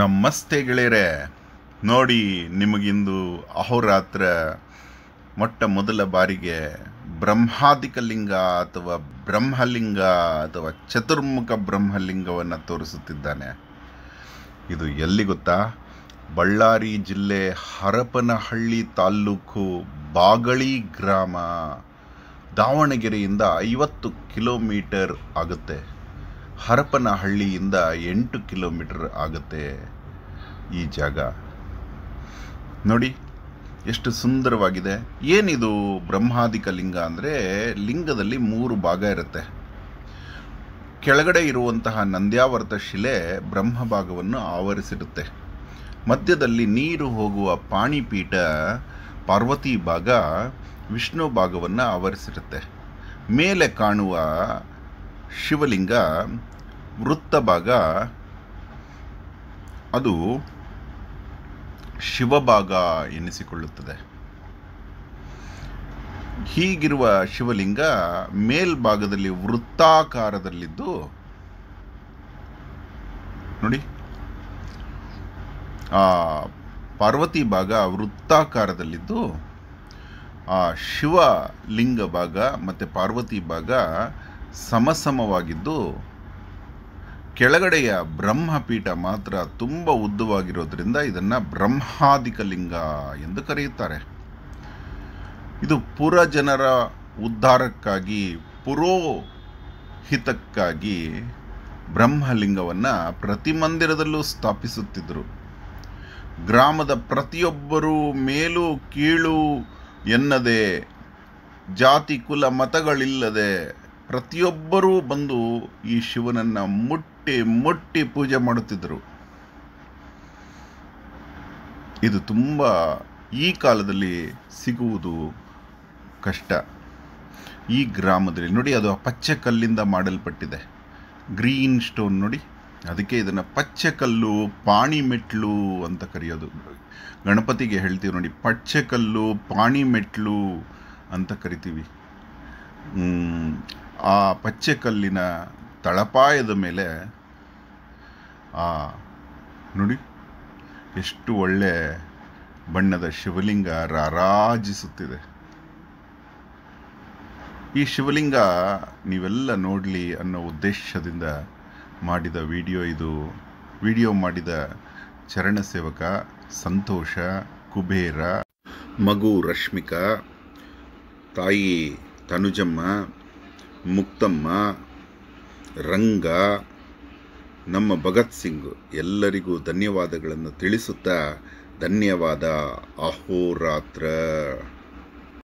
ನಮಸ್ತೆ ಗೆಳೆಯರೆ ನೋಡಿ ನಿಮಗಿಂದು ಅಹೋರಾತ್ರ ಮೊಟ್ಟ ಮೊದಲ ಬಾರಿಗೆ ಬ್ರಹ್ಮಾದಿಕ ಲಿಂಗ ಅಥವಾ ಬ್ರಹ್ಮಲಿಂಗ ಅಥವಾ ಚತುರ್ಮುಖ ಬ್ರಹ್ಮಲಿಂಗವನ್ನು ತೋರಿಸುತ್ತಿದ್ದಾನೆ ಇದು ಎಲ್ಲಿ ಗೊತ್ತಾ ಬಳ್ಳಾರಿ ಜಿಲ್ಲೆ ಹರಪನಹಳ್ಳಿ ತಾಲ್ಲೂಕು ಬಾಗಳಿ ಗ್ರಾಮ ದಾವಣಗೆರೆಯಿಂದ ಐವತ್ತು ಕಿಲೋಮೀಟರ್ ಆಗುತ್ತೆ ಹರಪನಹಳ್ಳಿಯಿಂದ ಎಂಟು ಕಿಲೋಮೀಟರ್ ಆಗುತ್ತೆ ಈ ಜಾಗ ನೋಡಿ ಎಷ್ಟು ಸುಂದರವಾಗಿದೆ ಏನಿದು ಬ್ರಹ್ಮಾದಿಕ ಲಿಂಗ ಅಂದರೆ ಲಿಂಗದಲ್ಲಿ ಮೂರು ಭಾಗ ಇರುತ್ತೆ ಕೆಳಗಡೆ ಇರುವಂತಹ ನಂದ್ಯಾವರ್ತ ಶಿಲೆ ಬ್ರಹ್ಮ ಭಾಗವನ್ನು ಆವರಿಸಿರುತ್ತೆ ಮಧ್ಯದಲ್ಲಿ ನೀರು ಹೋಗುವ ಪಾಣಿಪೀಠ ಪಾರ್ವತಿ ಭಾಗ ವಿಷ್ಣು ಭಾಗವನ್ನು ಆವರಿಸಿರುತ್ತೆ ಮೇಲೆ ಕಾಣುವ ಶಿವಲಿಂಗ ವೃತ್ತ ಭಾಗ ಅದು ಶಿವಭಾಗ ಎನಿಸಿಕೊಳ್ಳುತ್ತದೆ ಹೀಗಿರುವ ಶಿವಲಿಂಗ ಮೇಲ್ಭಾಗದಲ್ಲಿ ವೃತ್ತಾಕಾರದಲ್ಲಿದ್ದು ನೋಡಿ ಆ ಪಾರ್ವತಿ ಭಾಗ ವೃತ್ತಾಕಾರದಲ್ಲಿದ್ದು ಆ ಶಿವಲಿಂಗ ಭಾಗ ಮತ್ತು ಪಾರ್ವತಿ ಭಾಗ ಸಮಸಮವಾಗಿದ್ದು ಕೆಳಗಡೆಯ ಬ್ರಹ್ಮಪೀಠ ಮಾತ್ರ ತುಂಬ ಉದ್ದವಾಗಿರೋದ್ರಿಂದ ಇದನ್ನು ಬ್ರಹ್ಮಾಧಿಕ ಲಿಂಗ ಎಂದು ಕರೆಯುತ್ತಾರೆ ಇದು ಪುರ ಜನರ ಉದ್ಧಾರಕ್ಕಾಗಿ ಪುರೋಹಿತಕ್ಕಾಗಿ ಬ್ರಹ್ಮಲಿಂಗವನ್ನು ಪ್ರತಿ ಮಂದಿರದಲ್ಲೂ ಸ್ಥಾಪಿಸುತ್ತಿದ್ದರು ಗ್ರಾಮದ ಪ್ರತಿಯೊಬ್ಬರೂ ಮೇಲೂ ಕೀಳು ಎನ್ನದೆ ಜಾತಿ ಕುಲ ಮತಗಳಿಲ್ಲದೆ ಪ್ರತಿಯೊಬ್ಬರೂ ಬಂದು ಈ ಶಿವನನ್ನು ಮುಟ್ಟಿ ಮುಟ್ಟಿ ಪೂಜೆ ಮಾಡುತ್ತಿದ್ದರು ಇದು ತುಂಬ ಈ ಕಾಲದಲ್ಲಿ ಸಿಗುವುದು ಕಷ್ಟ ಈ ಗ್ರಾಮದಲ್ಲಿ ನೋಡಿ ಅದು ಪಚ್ಚೆ ಕಲ್ಲಿಂದ ಮಾಡಲ್ಪಟ್ಟಿದೆ ಗ್ರೀನ್ ಸ್ಟೋನ್ ನೋಡಿ ಅದಕ್ಕೆ ಇದನ್ನು ಪಚ್ಚೆಕಲ್ಲು ಮೆಟ್ಲು ಅಂತ ಕರೆಯೋದು ಗಣಪತಿಗೆ ಹೇಳ್ತೀವಿ ನೋಡಿ ಪಚ್ಚೆಕಲ್ಲು ಮೆಟ್ಲು ಅಂತ ಕರಿತೀವಿ ಆ ಪಚ್ಚೆಕಲ್ಲಿನ ತಳಪಾಯದ ಮೇಲೆ ಆ ನುಡಿ ಎಷ್ಟು ಒಳ್ಳೆ ಬಣ್ಣದ ಶಿವಲಿಂಗ ರಾರಾಜಿಸುತ್ತಿದೆ ಈ ಶಿವಲಿಂಗ ನೀವೆಲ್ಲ ನೋಡಲಿ ಅನ್ನೋ ಉದ್ದೇಶದಿಂದ ಮಾಡಿದ ವಿಡಿಯೋ ಇದು ವಿಡಿಯೋ ಮಾಡಿದ ಚರಣ ಸೇವಕ ಸಂತೋಷ ಕುಬೇರ ಮಗು ರಶ್ಮಿಕಾ ತಾಯಿ ತನುಜಮ್ಮ ಮುಕ್ತಮ್ಮ ರಂಗ ನಮ್ಮ ಭಗತ್ ಸಿಂಗ್ ಎಲ್ಲರಿಗೂ ಧನ್ಯವಾದಗಳನ್ನು ತಿಳಿಸುತ್ತಾ ಧನ್ಯವಾದ ಅಹೋರಾತ್ರ